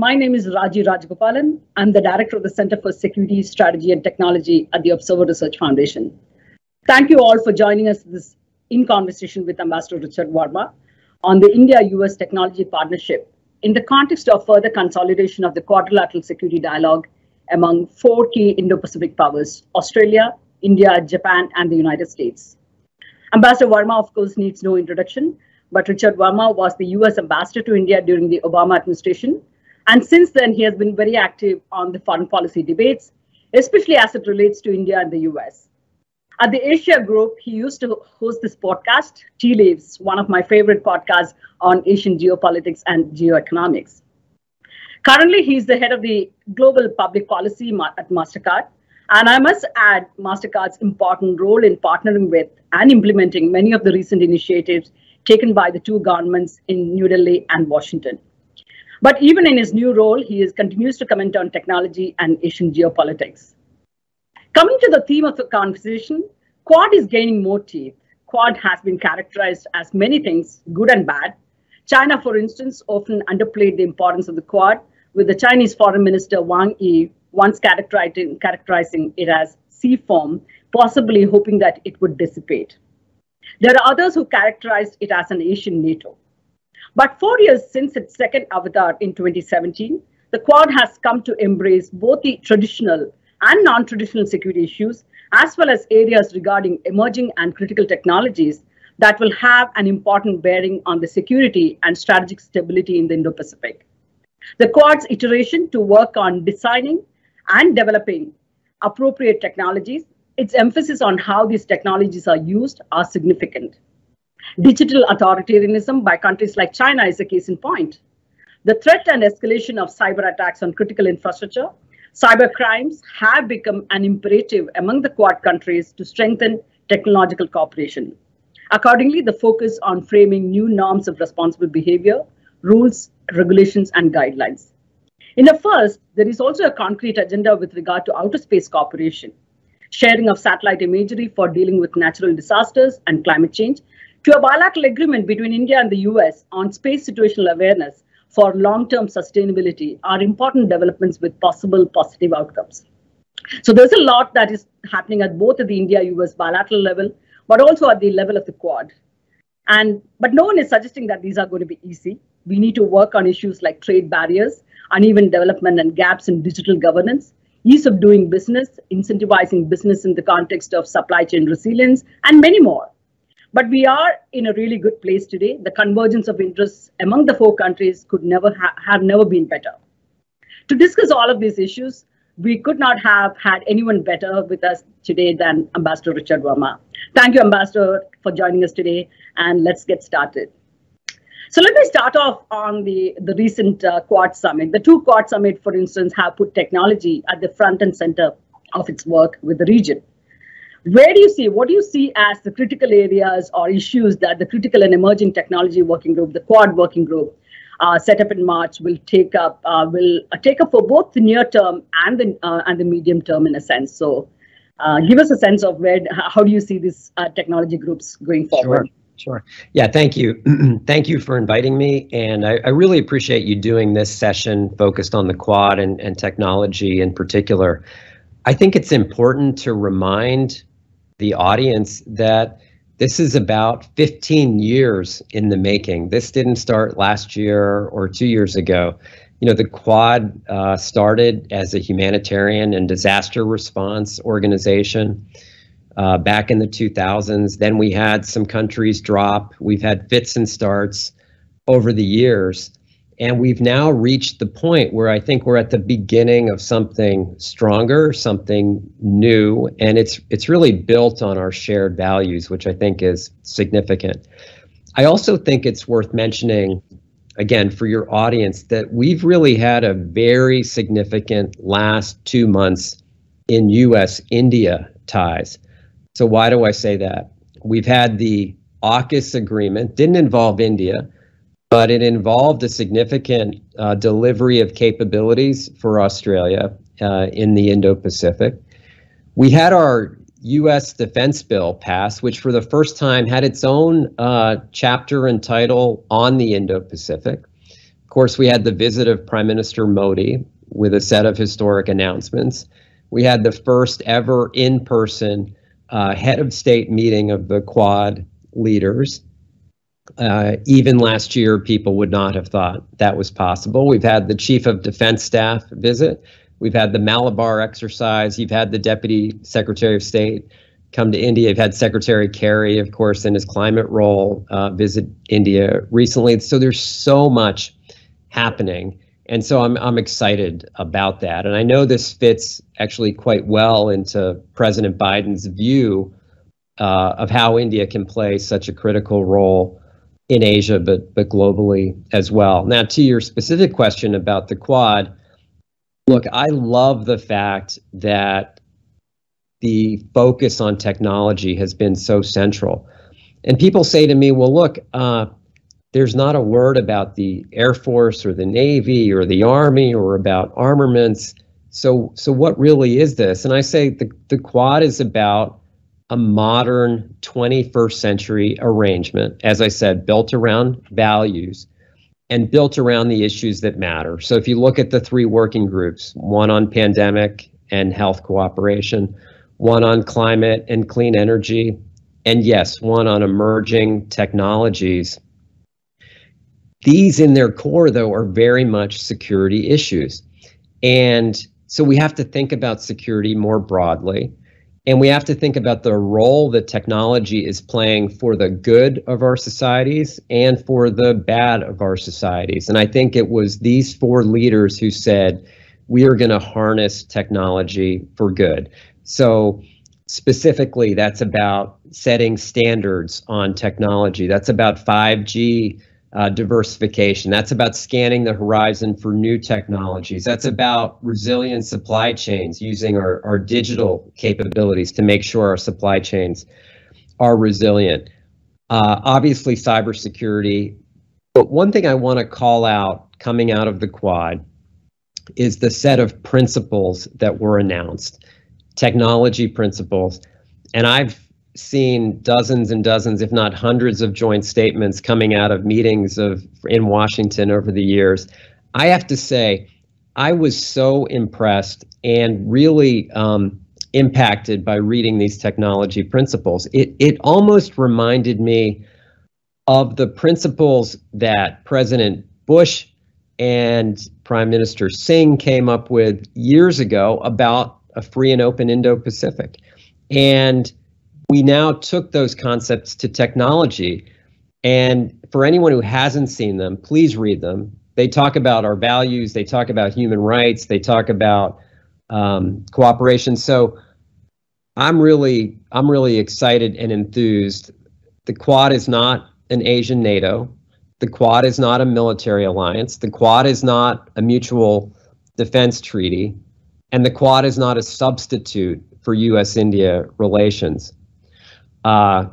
My name is Raji Rajgopalan. I'm the director of the Center for Security Strategy and Technology at the Observer Research Foundation. Thank you all for joining us this, in conversation with Ambassador Richard Varma on the India-US technology partnership in the context of further consolidation of the quadrilateral security dialogue among four key Indo-Pacific powers, Australia, India, Japan, and the United States. Ambassador Varma, of course, needs no introduction, but Richard Varma was the US ambassador to India during the Obama administration and since then, he has been very active on the foreign policy debates, especially as it relates to India and the US. At the Asia Group, he used to host this podcast, Tea Leaves, one of my favorite podcasts on Asian geopolitics and geoeconomics. Currently, he's the head of the global public policy at MasterCard. And I must add MasterCard's important role in partnering with and implementing many of the recent initiatives taken by the two governments in New Delhi and Washington. But even in his new role, he is, continues to comment on technology and Asian geopolitics. Coming to the theme of the conversation, Quad is gaining more teeth. Quad has been characterized as many things, good and bad. China, for instance, often underplayed the importance of the Quad, with the Chinese Foreign Minister Wang Yi once characterizing, characterizing it as sea form possibly hoping that it would dissipate. There are others who characterized it as an Asian NATO. But four years since its second avatar in 2017, the Quad has come to embrace both the traditional and non-traditional security issues, as well as areas regarding emerging and critical technologies that will have an important bearing on the security and strategic stability in the Indo-Pacific. The Quad's iteration to work on designing and developing appropriate technologies, its emphasis on how these technologies are used are significant. Digital authoritarianism by countries like China is a case in point. The threat and escalation of cyber attacks on critical infrastructure, cyber crimes have become an imperative among the Quad countries to strengthen technological cooperation. Accordingly, the focus on framing new norms of responsible behavior, rules, regulations, and guidelines. In the first, there is also a concrete agenda with regard to outer space cooperation, sharing of satellite imagery for dealing with natural disasters and climate change, to a bilateral agreement between India and the US on space situational awareness for long term sustainability are important developments with possible positive outcomes. So there's a lot that is happening at both the India US bilateral level, but also at the level of the Quad. And, but no one is suggesting that these are going to be easy. We need to work on issues like trade barriers, uneven development, and gaps in digital governance, ease of doing business, incentivizing business in the context of supply chain resilience, and many more. But we are in a really good place today. The convergence of interests among the four countries could never ha have never been better. To discuss all of these issues, we could not have had anyone better with us today than Ambassador Richard Verma. Thank you, Ambassador, for joining us today, and let's get started. So let me start off on the, the recent uh, Quad Summit. The two Quad Summit, for instance, have put technology at the front and center of its work with the region. Where do you see, what do you see as the critical areas or issues that the Critical and Emerging Technology Working Group, the Quad Working Group, uh, set up in March will take up uh, will uh, take up for both the near term and the uh, and the medium term in a sense. So, uh, give us a sense of where how do you see these uh, technology groups going forward? Sure, sure. Yeah, thank you, thank you for inviting me, and I, I, really appreciate you doing this session focused on the Quad and and technology in particular. I think it's important to remind the audience that this is about 15 years in the making. This didn't start last year or two years ago. You know, the Quad uh, started as a humanitarian and disaster response organization uh, back in the 2000s. Then we had some countries drop. We've had fits and starts over the years. And we've now reached the point where I think we're at the beginning of something stronger, something new, and it's it's really built on our shared values, which I think is significant. I also think it's worth mentioning again for your audience that we've really had a very significant last 2 months in US India ties. So why do I say that? We've had the AUKUS agreement didn't involve India, but it involved a significant uh, delivery of capabilities for Australia uh, in the Indo Pacific. We had our U.S. defense bill passed, which for the first time had its own uh, chapter and title on the Indo Pacific. Of course, we had the visit of Prime Minister Modi with a set of historic announcements. We had the first ever in person uh, head of state meeting of the Quad leaders. Uh, even last year, people would not have thought that was possible. We've had the chief of defense staff visit. We've had the Malabar exercise. You've had the deputy secretary of state come to India. You've had Secretary Kerry, of course, in his climate role, uh, visit India recently. So there's so much happening. And so I'm, I'm excited about that. And I know this fits actually quite well into President Biden's view uh, of how India can play such a critical role in Asia, but but globally as well. Now, to your specific question about the Quad, look, I love the fact that the focus on technology has been so central. And people say to me, well, look, uh, there's not a word about the Air Force or the Navy or the Army or about armaments. So, so what really is this? And I say the, the Quad is about a modern 21st century arrangement, as I said, built around values and built around the issues that matter. So if you look at the three working groups, one on pandemic and health cooperation, one on climate and clean energy, and yes, one on emerging technologies. These in their core, though, are very much security issues. And so we have to think about security more broadly. And we have to think about the role that technology is playing for the good of our societies and for the bad of our societies. And I think it was these four leaders who said, we are going to harness technology for good. So, specifically, that's about setting standards on technology. That's about 5G uh, diversification. That's about scanning the horizon for new technologies. That's about resilient supply chains using our, our digital capabilities to make sure our supply chains are resilient. Uh, obviously, cybersecurity. But one thing I want to call out coming out of the quad is the set of principles that were announced, technology principles. And I've seen dozens and dozens, if not hundreds, of joint statements coming out of meetings of in Washington over the years. I have to say, I was so impressed and really um, impacted by reading these technology principles. It it almost reminded me of the principles that President Bush and Prime Minister Singh came up with years ago about a free and open Indo-Pacific. And we now took those concepts to technology. And for anyone who hasn't seen them, please read them. They talk about our values, they talk about human rights, they talk about um, cooperation. So I'm really, I'm really excited and enthused. The Quad is not an Asian NATO. The Quad is not a military alliance. The Quad is not a mutual defense treaty. And the Quad is not a substitute for U.S. India relations. Uh,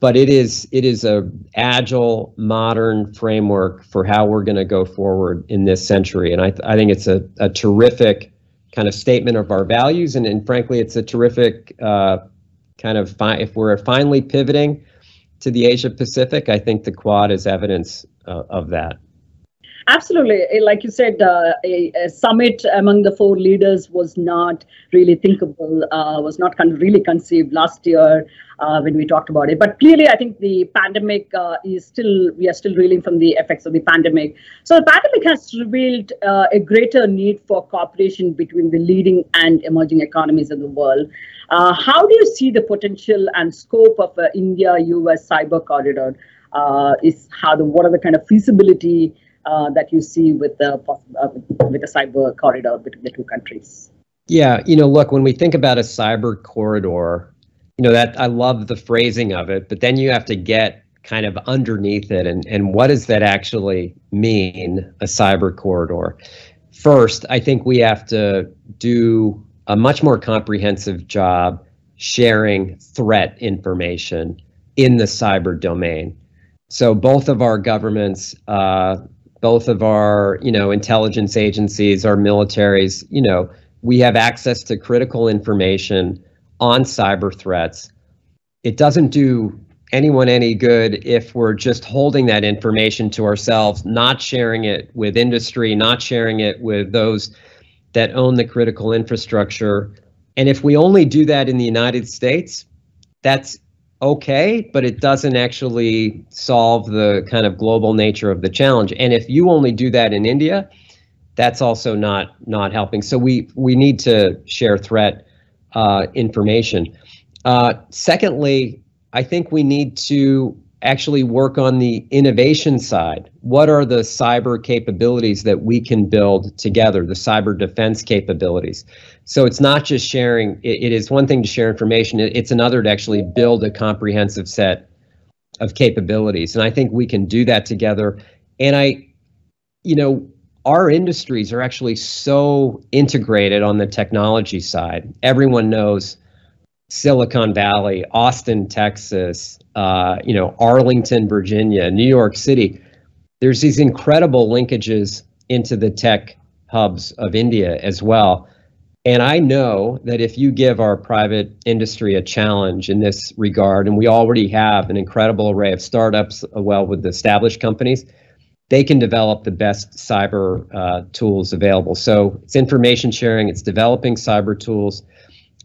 but it is it is a agile, modern framework for how we're going to go forward in this century, and I th- I think it's a, a terrific kind of statement of our values, and and frankly, it's a terrific uh, kind of fi- if we're finally pivoting to the Asia Pacific, I think the Quad is evidence uh, of that. Absolutely. Eh, like you said, uh, a, a, summit among the four leaders was not really thinkable, uh, was not of really conceived last year uh, when we talked about it. But clearly, I think the pandemic uh, is still, we are still reeling from the effects of the pandemic. So the pandemic has revealed uh, a greater need for cooperation between the leading and emerging economies of the world. Uh, how do you see the potential and scope of India-US cyber corridor? is how the, what are the kind of feasibility uh, that you see with the uh, with the cyber corridor between the two countries? Yeah, you know, look, when we think about a cyber corridor, you know that I love the phrasing of it, but then you have to get kind of underneath it and and what does that actually mean a cyber corridor? First, I think we have to do a much more comprehensive job sharing threat information in the cyber domain. So both of our governments, uh, both of our, you know, intelligence agencies, our militaries, you know, we have access to critical information on cyber threats. It doesn't do anyone any good if we're just holding that information to ourselves, not sharing it with industry, not sharing it with those that own the critical infrastructure. And if we only do that in the United States, that's okay, but it doesn't actually solve the kind of global nature of the challenge. And if you only do that in India, that's also not not helping. So we we need to share threat uh, information. Uh, secondly, I think we need to actually work on the innovation side. What are the cyber capabilities that we can build together, the cyber defense capabilities? So it's not just sharing, it, it is one thing to share information, it, it's another to actually build a comprehensive set of capabilities. And I think we can do that together. And I, you know, our industries are actually so integrated on the technology side. Everyone knows Silicon Valley, Austin, Texas, uh, you know, Arlington, Virginia, New York City. There's these incredible linkages into the tech hubs of India as well. And I know that if you give our private industry a challenge in this regard, and we already have an incredible array of startups, uh, well, with established companies, they can develop the best cyber uh, tools available. So it's information sharing, it's developing cyber tools,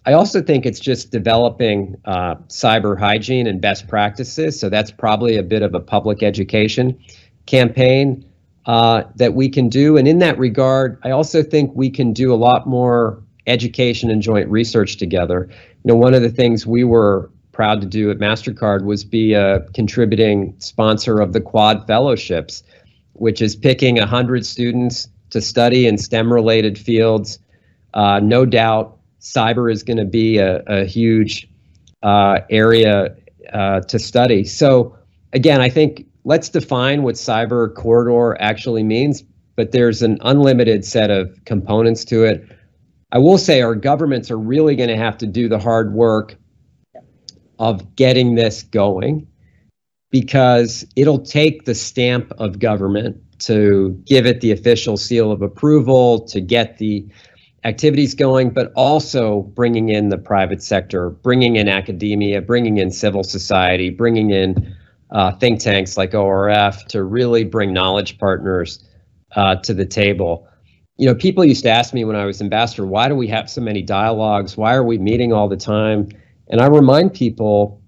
I also think it's just developing uh, cyber hygiene and best practices. So that's probably a bit of a public education campaign uh, that we can do. And in that regard, I also think we can do a lot more education and joint research together. You know, one of the things we were proud to do at MasterCard was be a contributing sponsor of the Quad Fellowships, which is picking 100 students to study in STEM related fields. Uh, no doubt cyber is going to be a, a huge uh, area uh, to study. So, again, I think let's define what cyber corridor actually means, but there's an unlimited set of components to it. I will say our governments are really going to have to do the hard work of getting this going because it'll take the stamp of government to give it the official seal of approval, to get the activities going, but also bringing in the private sector, bringing in academia, bringing in civil society, bringing in uh, think tanks like ORF to really bring knowledge partners uh, to the table. You know, people used to ask me when I was ambassador, why do we have so many dialogues? Why are we meeting all the time? And I remind people,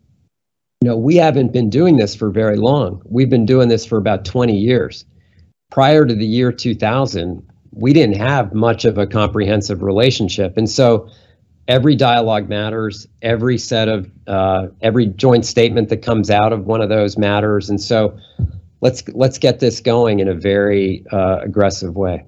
you know, we haven't been doing this for very long. We've been doing this for about 20 years. Prior to the year 2000, we didn't have much of a comprehensive relationship. And so every dialogue matters, every set of, uh, every joint statement that comes out of one of those matters. And so let's, let's get this going in a very uh, aggressive way.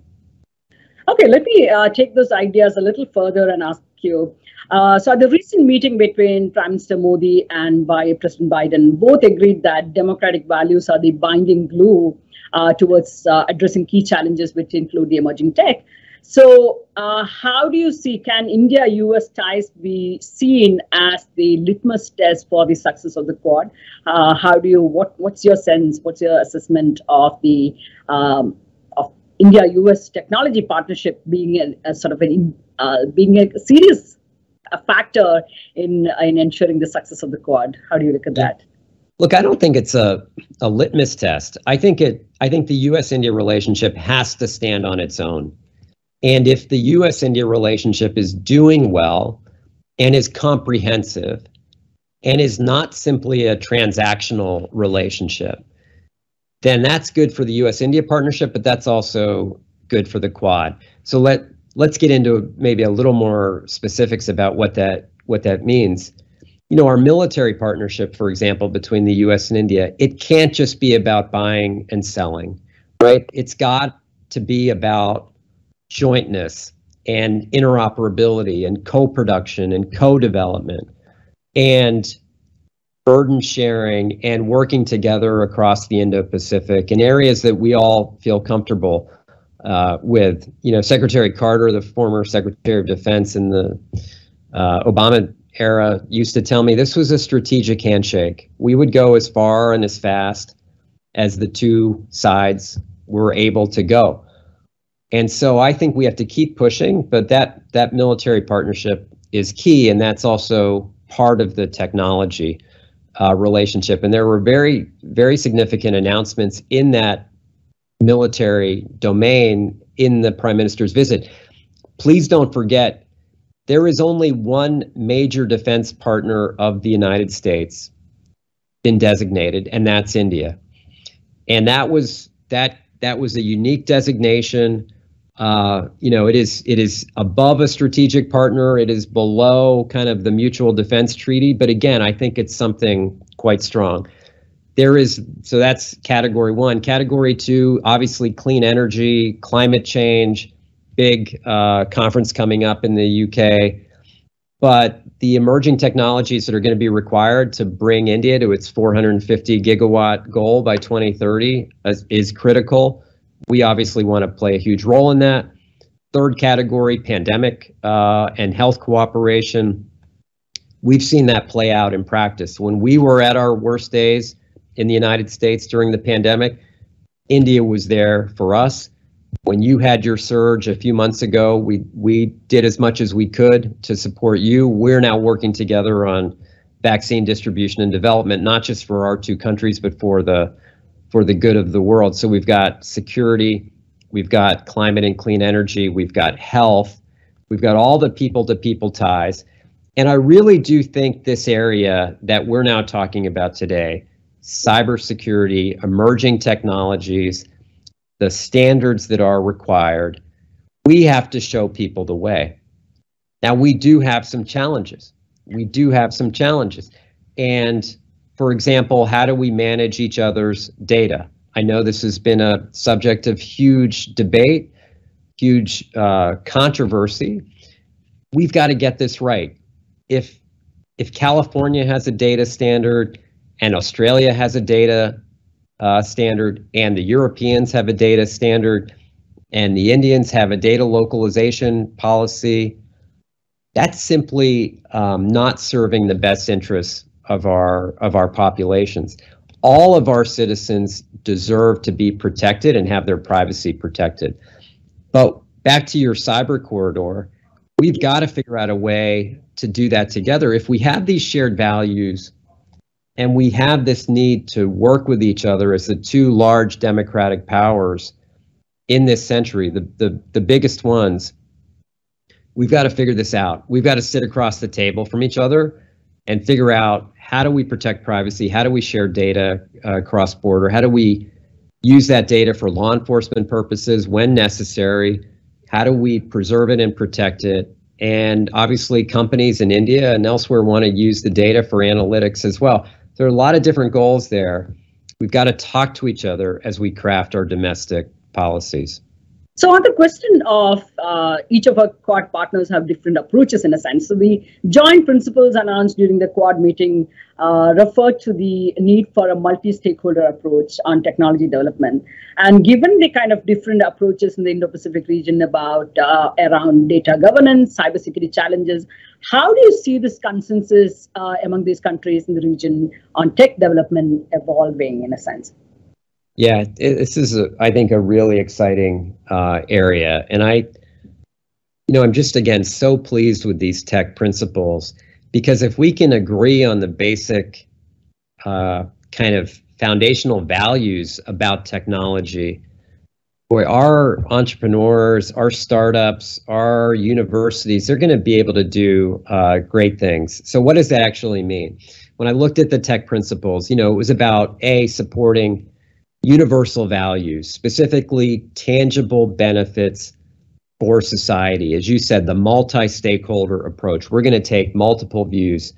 Okay, let me uh, take those ideas a little further and ask you. Uh, so at the recent meeting between Prime Minister Modi and by President Biden, both agreed that democratic values are the binding glue uh, towards uh, addressing key challenges, which include the emerging tech. So, uh, how do you see can India US ties be seen as the litmus test for the success of the Quad? Uh, how do you what What's your sense? What's your assessment of the um, of India US technology partnership being a, a sort of an uh, being a serious factor in in ensuring the success of the Quad? How do you look at that? Look, I don't think it's a, a litmus test. I think it I think the US India relationship has to stand on its own. And if the US India relationship is doing well and is comprehensive and is not simply a transactional relationship, then that's good for the US India partnership, but that's also good for the Quad. So let let's get into maybe a little more specifics about what that what that means you know, our military partnership, for example, between the U.S. and India, it can't just be about buying and selling, right? It's got to be about jointness and interoperability and co-production and co-development and burden sharing and working together across the Indo-Pacific in areas that we all feel comfortable uh, with. You know, Secretary Carter, the former Secretary of Defense in the uh, Obama era used to tell me this was a strategic handshake. We would go as far and as fast as the two sides were able to go. And so I think we have to keep pushing, but that that military partnership is key, and that's also part of the technology uh, relationship. And there were very very significant announcements in that military domain in the prime minister's visit. Please don't forget there is only one major defense partner of the United States been designated, and that's India. And that was that that was a unique designation. Uh, you know, it is it is above a strategic partner. It is below kind of the mutual defense treaty. But again, I think it's something quite strong. There is so that's category one. Category two, obviously, clean energy, climate change, big uh, conference coming up in the UK. But the emerging technologies that are going to be required to bring India to its 450 gigawatt goal by 2030 is, is critical. We obviously want to play a huge role in that. Third category, pandemic uh, and health cooperation. We've seen that play out in practice. When we were at our worst days in the United States during the pandemic, India was there for us when you had your surge a few months ago, we we did as much as we could to support you. We're now working together on vaccine distribution and development, not just for our two countries, but for the for the good of the world. So we've got security, we've got climate and clean energy, we've got health, we've got all the people to people ties. And I really do think this area that we're now talking about today, cybersecurity, emerging technologies, the standards that are required. We have to show people the way. Now, we do have some challenges. We do have some challenges. And for example, how do we manage each other's data? I know this has been a subject of huge debate, huge uh, controversy. We've got to get this right. If if California has a data standard and Australia has a data uh, standard, and the Europeans have a data standard, and the Indians have a data localization policy. That's simply um, not serving the best interests of our of our populations. All of our citizens deserve to be protected and have their privacy protected. But back to your cyber corridor, we've got to figure out a way to do that together. If we have these shared values and we have this need to work with each other as the two large democratic powers in this century, the, the, the biggest ones. We've got to figure this out. We've got to sit across the table from each other and figure out how do we protect privacy? How do we share data uh, cross border? How do we use that data for law enforcement purposes when necessary? How do we preserve it and protect it? And obviously, companies in India and elsewhere want to use the data for analytics as well there are a lot of different goals there. We've got to talk to each other as we craft our domestic policies. So on the question of uh, each of our Quad partners have different approaches in a sense. So the joint principles announced during the Quad meeting uh, referred to the need for a multi-stakeholder approach on technology development. And given the kind of different approaches in the Indo-Pacific region about uh, around data governance, cybersecurity challenges, how do you see this consensus uh, among these countries in the region on tech development evolving in a sense? Yeah, this is, a, I think, a really exciting uh, area. And I, you know, I'm just, again, so pleased with these tech principles because if we can agree on the basic uh, kind of foundational values about technology, boy, our entrepreneurs, our startups, our universities, they're going to be able to do uh, great things. So, what does that actually mean? When I looked at the tech principles, you know, it was about A, supporting universal values, specifically tangible benefits for society. As you said, the multi stakeholder approach. We're going to take multiple views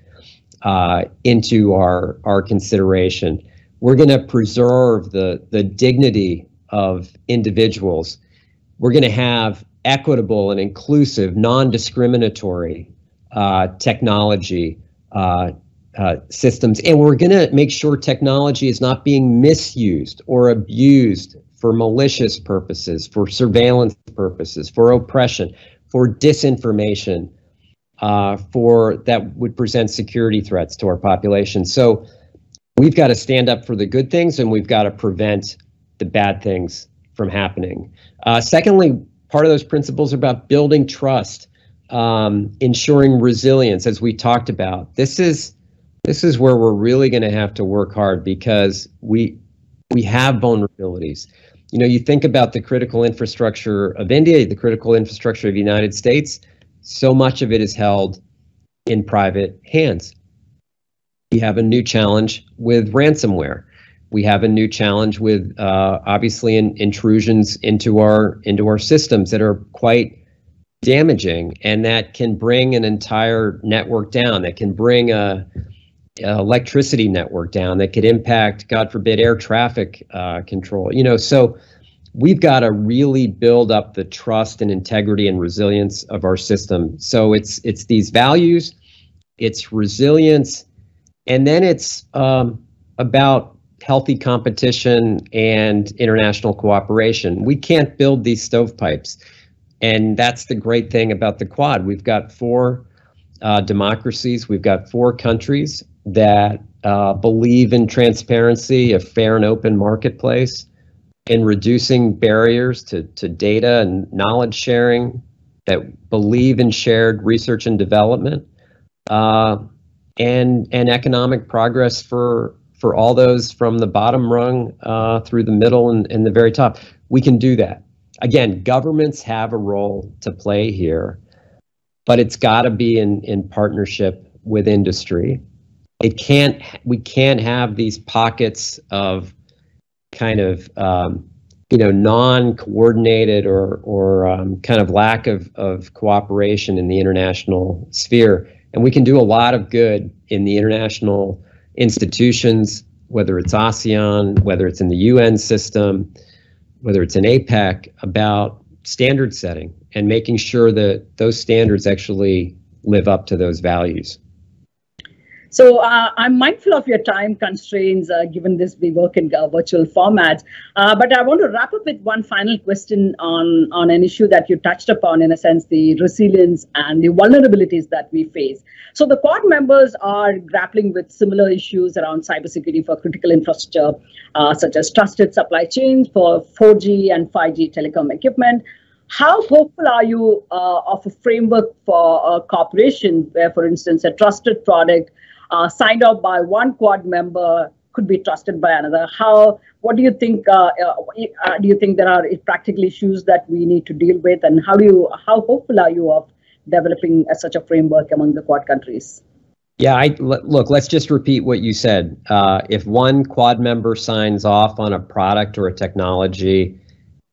uh, into our, our consideration. We're going to preserve the, the dignity of individuals. We're going to have equitable and inclusive, non discriminatory uh, technology uh, uh, systems. And we're going to make sure technology is not being misused or abused for malicious purposes, for surveillance purposes, for oppression, for disinformation, uh, for that would present security threats to our population. So we've got to stand up for the good things and we've got to prevent the bad things from happening. Uh, secondly, part of those principles are about building trust, um, ensuring resilience, as we talked about. This is this is where we're really going to have to work hard because we we have vulnerabilities. You know, you think about the critical infrastructure of India, the critical infrastructure of the United States, so much of it is held in private hands. We have a new challenge with ransomware. We have a new challenge with uh, obviously in, intrusions into our into our systems that are quite damaging and that can bring an entire network down. That can bring a uh, electricity network down that could impact, God forbid, air traffic uh, control. You know, so we've got to really build up the trust and integrity and resilience of our system. So it's it's these values, it's resilience, and then it's um, about healthy competition and international cooperation. We can't build these stovepipes, and that's the great thing about the Quad. We've got four. Uh, democracies. We've got four countries that uh, believe in transparency, a fair and open marketplace, and reducing barriers to, to data and knowledge sharing, that believe in shared research and development, uh, and and economic progress for for all those from the bottom rung uh, through the middle and, and the very top. We can do that. Again, governments have a role to play here, but it's got to be in in partnership with industry it can't we can't have these pockets of kind of um, you know non-coordinated or or um, kind of lack of of cooperation in the international sphere and we can do a lot of good in the international institutions whether it's ASEAN whether it's in the UN system whether it's in APEC about standard setting and making sure that those standards actually live up to those values so uh, I'm mindful of your time constraints, uh, given this we work in virtual formats. Uh, but I want to wrap up with one final question on, on an issue that you touched upon, in a sense, the resilience and the vulnerabilities that we face. So the Quad members are grappling with similar issues around cybersecurity for critical infrastructure, uh, such as trusted supply chains for 4G and 5G telecom equipment how hopeful are you uh, of a framework for a corporation where, for instance, a trusted product uh, signed off by one quad member could be trusted by another how what do you think uh, uh, do you think there are practical issues that we need to deal with and how do you how hopeful are you of developing a, such a framework among the quad countries yeah i look let's just repeat what you said uh, if one quad member signs off on a product or a technology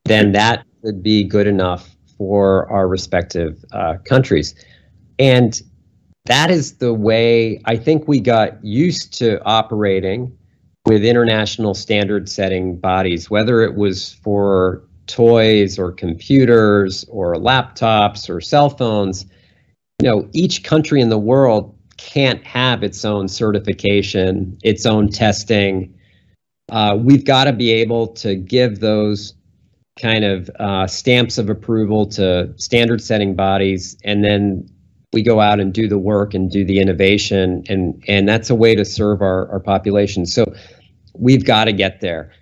then that would be good enough for our respective uh, countries and that is the way I think we got used to operating with international standard setting bodies, whether it was for toys or computers or laptops or cell phones. You know, each country in the world can't have its own certification, its own testing. Uh, we've got to be able to give those kind of uh, stamps of approval to standard setting bodies and then we go out and do the work and do the innovation and and that's a way to serve our, our population so we've got to get there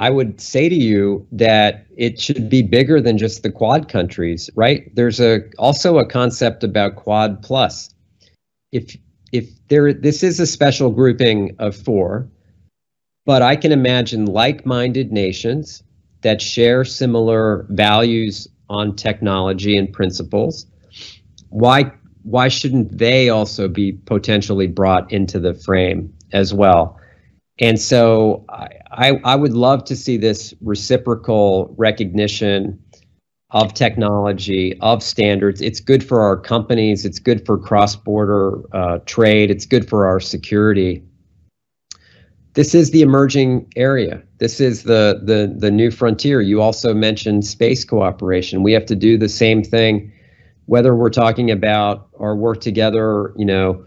i would say to you that it should be bigger than just the quad countries right there's a also a concept about quad plus if if there this is a special grouping of four but i can imagine like-minded nations that share similar values on technology and principles why why shouldn't they also be potentially brought into the frame as well? And so I, I, I would love to see this reciprocal recognition of technology, of standards. It's good for our companies, it's good for cross border uh, trade, it's good for our security. This is the emerging area. This is the, the, the new frontier. You also mentioned space cooperation. We have to do the same thing whether we're talking about our work together, you know,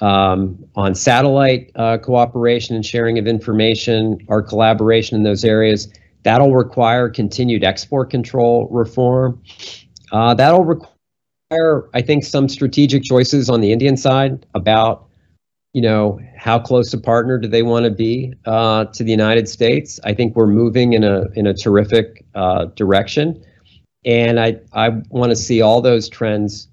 um, on satellite uh, cooperation and sharing of information, our collaboration in those areas, that'll require continued export control reform. Uh, that'll require, I think, some strategic choices on the Indian side about, you know, how close a partner do they want to be uh, to the United States. I think we're moving in a in a terrific uh, direction and I I want to see all those trends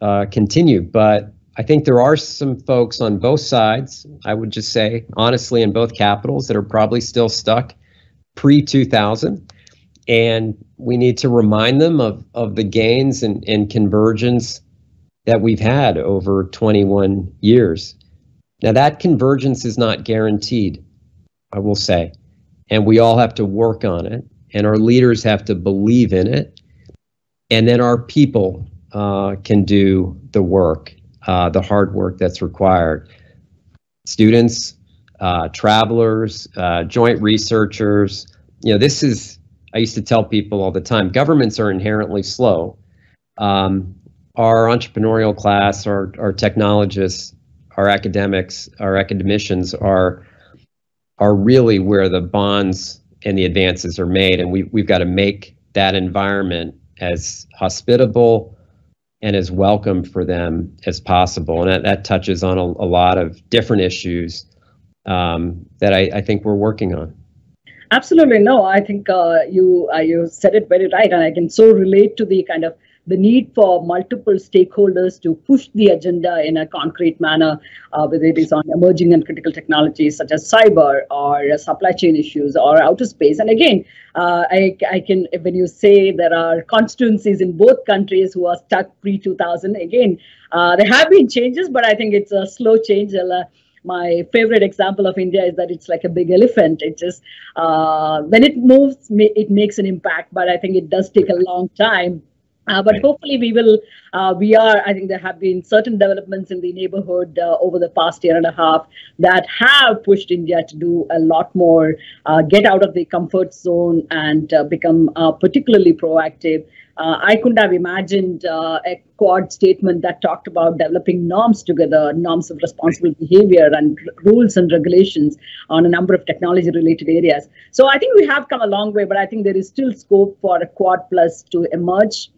uh, continue. But I think there are some folks on both sides. I would just say honestly, in both capitals, that are probably still stuck pre 2000, and we need to remind them of of the gains and and convergence that we've had over 21 years. Now that convergence is not guaranteed. I will say, and we all have to work on it and our leaders have to believe in it. And then our people uh, can do the work, uh, the hard work that's required. Students, uh, travelers, uh, joint researchers. You know, this is, I used to tell people all the time governments are inherently slow. Um, our entrepreneurial class, our, our technologists, our academics, our academicians are, are really where the bonds and the advances are made. And we, we've got to make that environment as hospitable and as welcome for them as possible. And that, that touches on a, a lot of different issues um, that I, I think we're working on. Absolutely no. I think uh, you uh, you said it very right, and I can so relate to the kind of the need for multiple stakeholders to push the agenda in a concrete manner, uh, whether it is on emerging and critical technologies such as cyber or uh, supply chain issues or outer space. And again, uh, I, I, can, when you say there are constituencies in both countries who are stuck pre 2000, again, uh, there have been changes, but I think it's a slow change uh, my favorite example of India is that it's like a big elephant. It just uh, when it moves, it makes an impact, but I think it does take a long time uh, but hopefully we will uh, we are i think there have been certain developments in the neighborhood uh, over the past year and a half that have pushed india to do a lot more uh, get out of the comfort zone and uh, become uh, particularly proactive i couldn't have imagined a quad statement that talked about developing norms together norms of responsible behavior and rules and regulations on a number of technology related areas so i think we have come a long way but i think there is still scope for a quad plus to emerge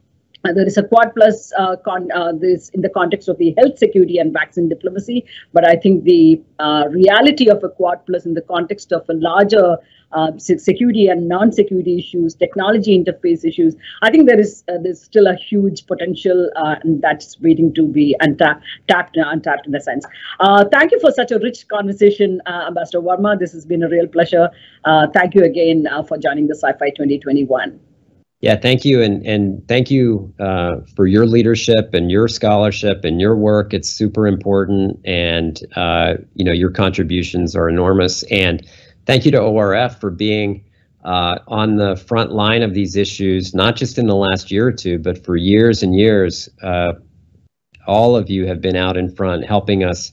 uh, there is a quad plus uh, con, uh, this in the context of the health security and vaccine diplomacy, but I think the uh, reality of a quad plus in the context of a larger uh, security and non-security issues, technology interface issues, I think there is uh, there's still a huge potential and that's waiting to be untapped, tapped, untapped in the sense. thank you for such a rich conversation, Ambassador Varma. This has been a real pleasure. thank you again for joining the Sci-Fi 2021. Yeah, thank you, and and thank you uh, for your leadership and your scholarship and your work. It's super important, and uh, you know your contributions are enormous. And thank you to ORF for being uh, on the front line of these issues, not just in the last year or two, but for years and years. Uh, all of you have been out in front, helping us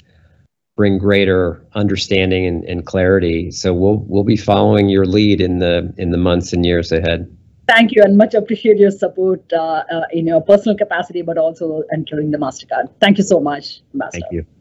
bring greater understanding and, and clarity. So we'll we'll be following your lead in the in the months and years ahead. Thank you and much appreciate your support uh, uh, in your personal capacity, but also entering the MasterCard. Thank you so much, Ambassador. Thank you.